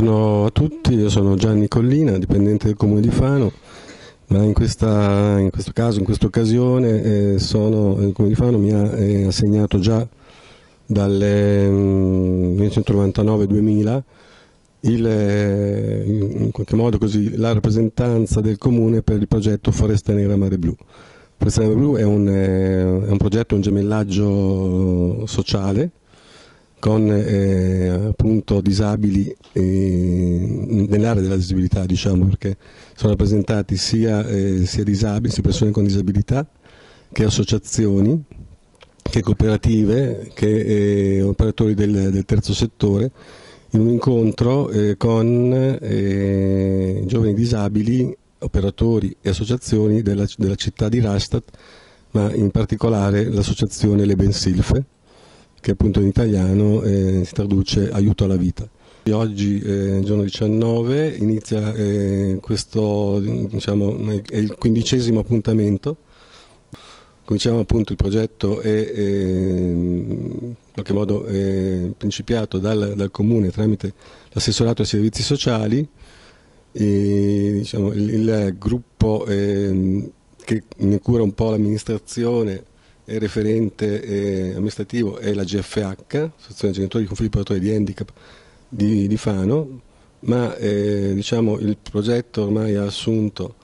Buongiorno a tutti, io sono Gianni Collina, dipendente del Comune di Fano, ma in, questa, in questo caso, in questa occasione, eh, il Comune di Fano mi ha eh, assegnato già dal 1999-2000 mm, eh, in qualche modo così, la rappresentanza del Comune per il progetto Foresta Nera Mare Blu. Foresta Nera Mare Blu è un, eh, è un progetto, un gemellaggio eh, sociale con eh, appunto disabili eh, nell'area della disabilità, diciamo, perché sono rappresentati sia, eh, sia disabili, sia persone con disabilità, che associazioni, che cooperative, che eh, operatori del, del, terzo settore, in un incontro eh, con eh, giovani disabili, operatori e associazioni della, della città di Rastatt, ma in particolare l'associazione Le Bensilfe, che appunto in italiano eh, si traduce aiuto alla vita. Oggi, eh, giorno 19, inizia eh, questo, diciamo, è il quindicesimo appuntamento. Cominciamo appunto il progetto è eh, in qualche modo eh, principiato dal, dal Comune tramite l'assessorato ai servizi sociali e, diciamo, il, il, gruppo eh, che ne cura un po' l'amministrazione eh, referente eh, amministrativo è la GFH, Associazione Genitori con Figli Portatori di Handicap di, di Fano, ma eh, diciamo, il progetto ormai ha assunto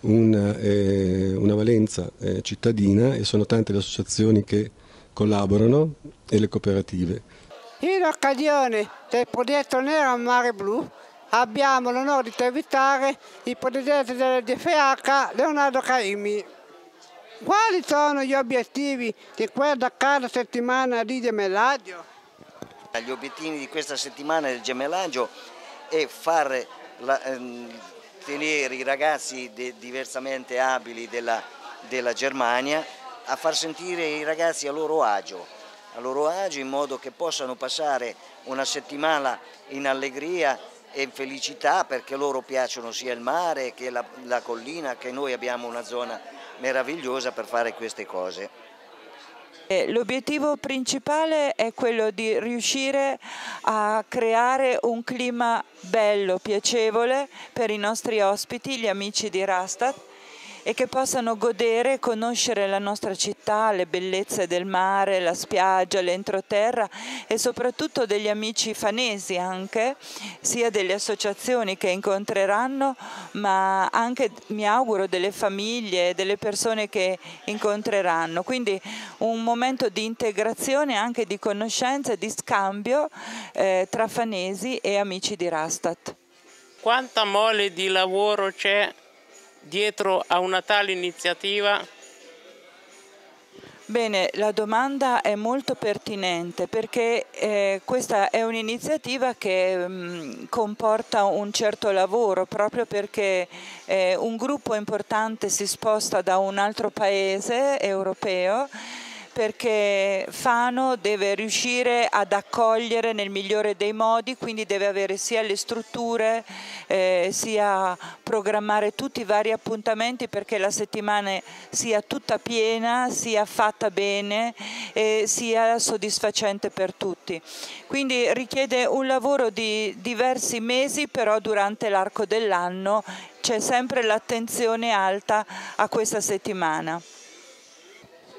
una, eh, una valenza eh, cittadina e sono tante le associazioni che collaborano e le cooperative. In occasione del progetto Nero a Mare Blu abbiamo l'onore di intervistare il presidente della GFH Leonardo Caimi. Quali sono gli obiettivi di questa cara settimana di gemellaggio? Gli obiettivi di questa settimana del gemellaggio è far la, ehm, tenere i ragazzi diversamente abili della, della Germania a far sentire i ragazzi a loro agio, a loro agio in modo che possano passare una settimana in allegria e in felicità perché loro piacciono sia il mare che la, la collina, che noi abbiamo una zona meravigliosa per fare queste cose. Eh, l'obiettivo principale è quello di riuscire a creare un clima bello, piacevole per i nostri ospiti, gli amici di Rastat, e che possano godere e conoscere la nostra città, le bellezze del mare, la spiaggia, l'entroterra e soprattutto degli amici fanesi anche, sia delle associazioni che incontreranno, ma anche mi auguro delle famiglie, delle persone che incontreranno. Quindi un momento di integrazione anche di conoscenza e di scambio eh, tra fanesi e amici di Rastat. Quanta mole di lavoro c'è dietro a una tale iniziativa? Bene, la domanda è molto pertinente perché eh, questa è un'iniziativa che mh, mm, comporta un certo lavoro proprio perché eh, un gruppo importante si sposta da un altro paese europeo perché Fano deve riuscire ad accogliere nel migliore dei modi, quindi deve avere sia le strutture eh, sia programmare tutti i vari appuntamenti perché la settimana sia tutta piena, sia fatta bene e sia soddisfacente per tutti. Quindi richiede un lavoro di diversi mesi però durante l'arco dell'anno c'è sempre l'attenzione alta a questa settimana.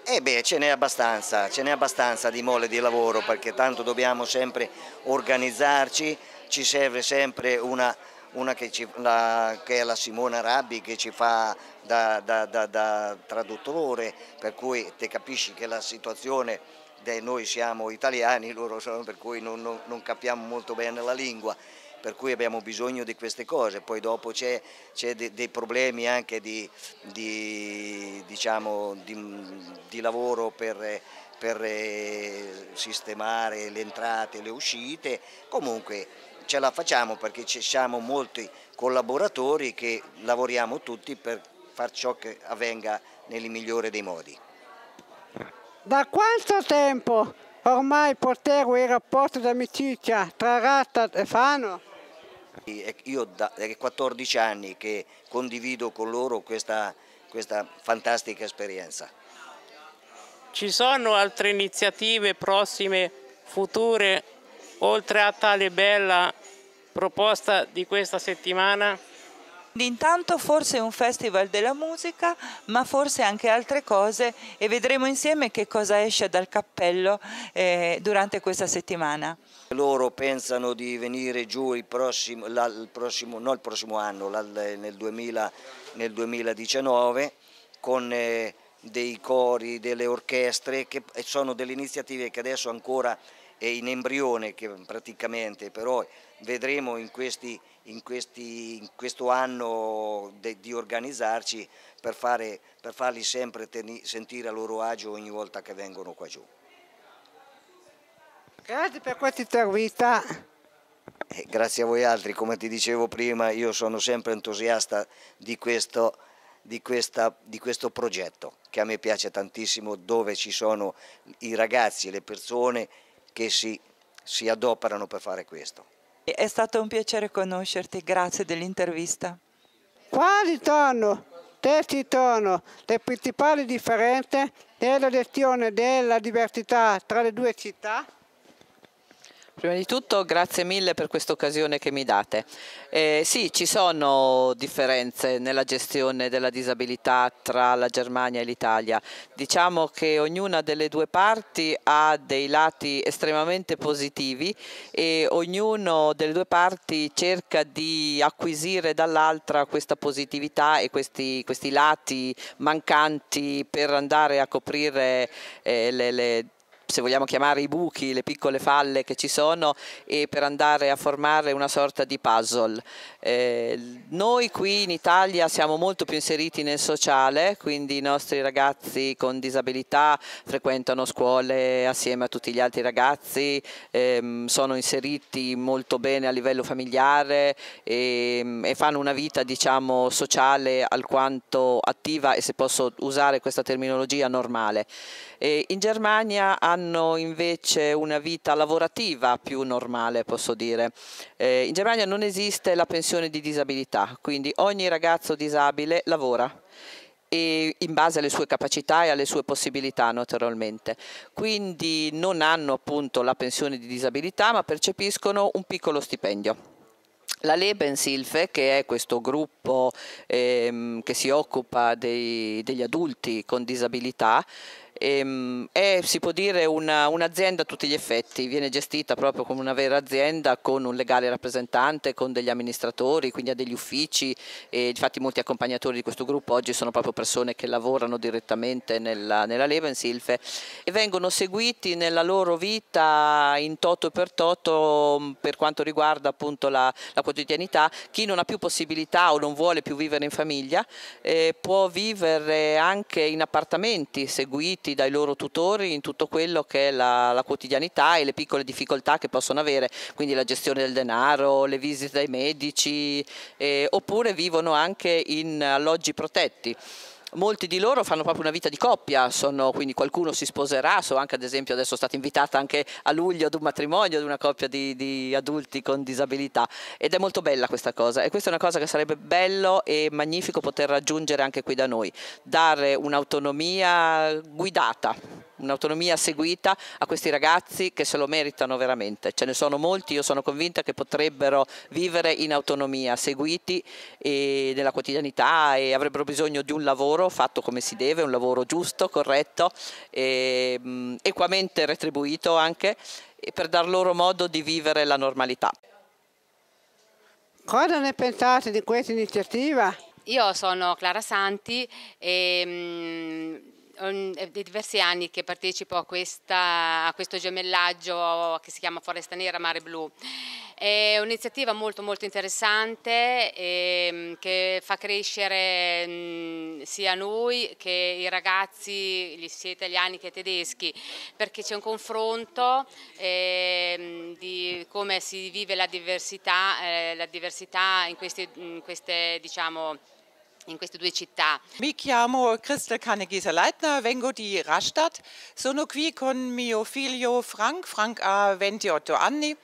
Eh beh, ce n'è abbastanza, ce n'è abbastanza di mole di lavoro perché tanto dobbiamo sempre organizzarci, ci serve sempre una, una che, ci, la, che, è la Simona Rabbi che ci fa da, da, da, da traduttore, per cui te capisci che la situazione, noi siamo italiani, loro sono per cui non, non, non capiamo molto bene la lingua per cui abbiamo bisogno di queste cose, poi dopo c'è, de, dei problemi anche di, di, diciamo, di, di lavoro per, per eh, sistemare le entrate e le uscite, comunque ce la facciamo perché ci siamo molti collaboratori che lavoriamo tutti per far ciò che avvenga nel migliore dei modi. Da quanto tempo ormai protegui il rapporto d'amicizia tra Ratta e Fano? Io da 14 anni che condivido con loro questa, questa fantastica esperienza. Ci sono altre iniziative prossime, future, oltre a tale bella proposta di questa settimana? Intanto forse un festival della musica, ma forse anche altre cose e vedremo insieme che cosa esce dal cappello eh, durante questa settimana. Loro pensano di venire giù il prossimo, la, il prossimo, no, il prossimo anno, la, nel, 2000, nel, 2019, con... Eh, dei cori, delle orchestre, che sono delle iniziative che adesso ancora è in embrione, che praticamente però vedremo in questi in, questi, in questo anno de, di organizzarci per, fare, per farli sempre teni, sentire a loro agio ogni volta che vengono qua giù. Grazie per questa intervista. Eh, grazie a voi altri, come ti dicevo prima io sono sempre entusiasta di questo, di, questa, di questo progetto che a me piace tantissimo dove ci sono i ragazzi e le persone che si, si adoperano per fare questo. È stato un piacere conoscerti, grazie dell'intervista. Quali sono, testi sono le principali differenze nella gestione della diversità tra le due città? Prima di tutto grazie mille per questa occasione che mi date. Eh, sì, ci sono differenze nella gestione della disabilità tra la Germania e l'Italia. Diciamo che ognuna delle due parti ha dei lati estremamente positivi e ognuno delle due parti cerca di acquisire dall'altra questa positività e questi, questi, lati mancanti per andare a coprire eh, le, le se vogliamo chiamare i buchi, le piccole falle che ci sono e per andare a formare una sorta di puzzle. Eh, noi qui in Italia siamo molto più inseriti nel sociale, quindi i nostri ragazzi con disabilità frequentano scuole assieme a tutti gli altri ragazzi, ehm, sono inseriti molto bene a livello familiare e, ehm, e fanno una vita diciamo, sociale alquanto attiva e se posso usare questa terminologia normale. Eh, in Germania hanno hanno invece una vita lavorativa più normale, posso dire. Eh, in Germania non esiste la pensione di disabilità, quindi ogni ragazzo disabile lavora e in base alle sue capacità e alle sue possibilità naturalmente. Quindi non hanno appunto la pensione di disabilità ma percepiscono un piccolo stipendio. La Lebenshilfe, che è questo gruppo ehm, che si occupa dei, degli adulti con disabilità, Ehm, è, si può dire, una, un'azienda a tutti gli effetti, viene gestita proprio come una vera azienda, con un legale rappresentante, con degli amministratori, quindi ha degli uffici e infatti molti accompagnatori di questo gruppo oggi sono proprio persone che lavorano direttamente nella, nella Lebensilfe e vengono seguiti nella loro vita in toto per toto mm, per quanto riguarda appunto la, la quotidianità. Chi non ha più possibilità o non vuole più vivere in famiglia eh, può vivere anche in appartamenti seguiti aiutati dai loro tutori in tutto quello che è la, la quotidianità e le piccole difficoltà che possono avere, quindi la gestione del denaro, le visite ai medici, eh, oppure vivono anche in alloggi protetti molti di loro fanno proprio una vita di coppia, sono, quindi qualcuno si sposerà, so anche ad esempio adesso sono stata invitata anche a luglio ad un matrimonio di una coppia di, di, adulti con disabilità ed è molto bella questa cosa e questa è una cosa che sarebbe bello e magnifico poter raggiungere anche qui da noi, dare un'autonomia guidata un'autonomia seguita a questi ragazzi che se lo meritano veramente. Ce ne sono molti, io sono convinta che potrebbero vivere in autonomia, seguiti nella quotidianità e avrebbero bisogno di un lavoro fatto come si deve, un lavoro giusto, corretto, e, mh, mm, equamente retribuito anche per dar loro modo di vivere la normalità. Cosa ne pensate di questa iniziativa? Io sono Clara Santi e mh, mm, è diversi anni che partecipo a, questa, a, questo gemellaggio che si chiama Foresta Nera Mare Blu. È un'iniziativa molto molto interessante ehm, che fa crescere mh, sia noi che i ragazzi, sia italiani che tedeschi, perché c'è un confronto ehm, di come si vive la diversità, eh, la diversità in, questi, in queste diciamo, in queste due città. Mi chiamo Christel Kannegisa Leitner, vengo di Rastatt, sono qui con mio figlio Frank, Frank ha 28 anni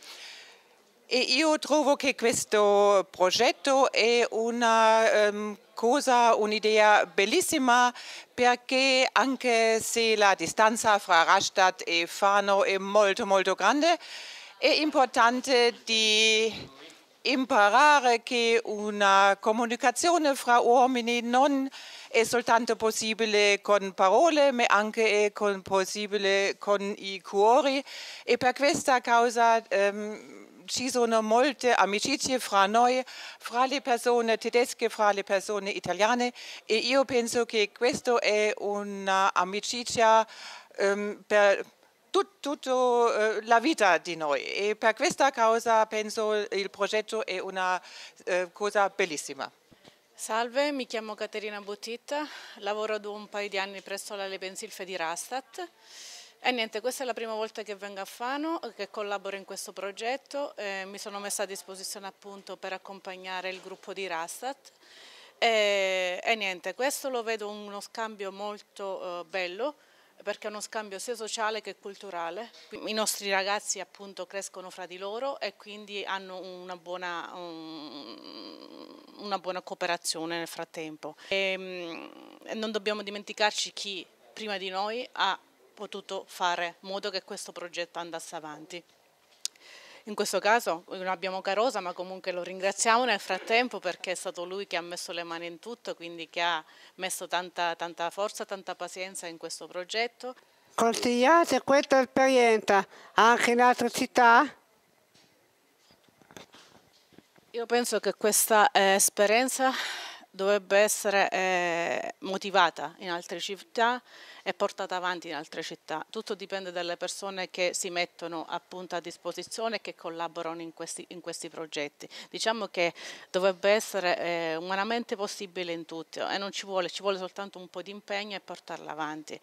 e io trovo che questo progetto è una um, cosa, un'idea bellissima perché anche se la distanza fra Rastatt e Fano è molto molto grande, è importante di imparare che una comunicazione fra uomini non è soltanto possibile con parole, ma anche è con possibile con i cuori e per questa causa ehm, ci sono molte amicizie fra noi, fra le persone tedesche, fra le persone italiane e io penso che questa è un'amicizia ehm, per tut, tutto oh, eh, la vita di noi e per questa causa penso il progetto è una eh, cosa bellissima. Salve, mi chiamo Caterina Bottitta, lavoro da un paio di anni presso la Le Pensilfe di Rastat. E niente, questa è la prima volta che vengo a Fano, che collaboro in questo progetto. Eh, mi sono messa a disposizione appunto per accompagnare il gruppo di Rastat. E, e niente, questo lo vedo uno scambio molto eh, bello perché è uno scambio sia sociale che culturale. I nostri ragazzi appunto crescono fra di loro e quindi hanno una buona, un, una buona cooperazione nel frattempo. E, ehm, non dobbiamo dimenticarci chi prima di noi ha potuto fare in modo che questo progetto andasse avanti. In questo caso non abbiamo Carosa, ma comunque lo ringraziamo nel frattempo perché è stato lui che ha messo le mani in tutto, quindi che ha messo tanta, tanta forza, tanta pazienza in questo progetto. Consigliate questa esperienza anche in altre città? Io penso che questa eh, esperienza dovrebbe essere eh, motivata in altre città e portata avanti in altre città. Tutto dipende dalle persone che si mettono appunto a disposizione e che collaborano in questi, in questi progetti. Diciamo che dovrebbe essere eh, umanamente possibile in tutto e eh, non ci vuole, ci vuole soltanto un po' di impegno e portarla avanti.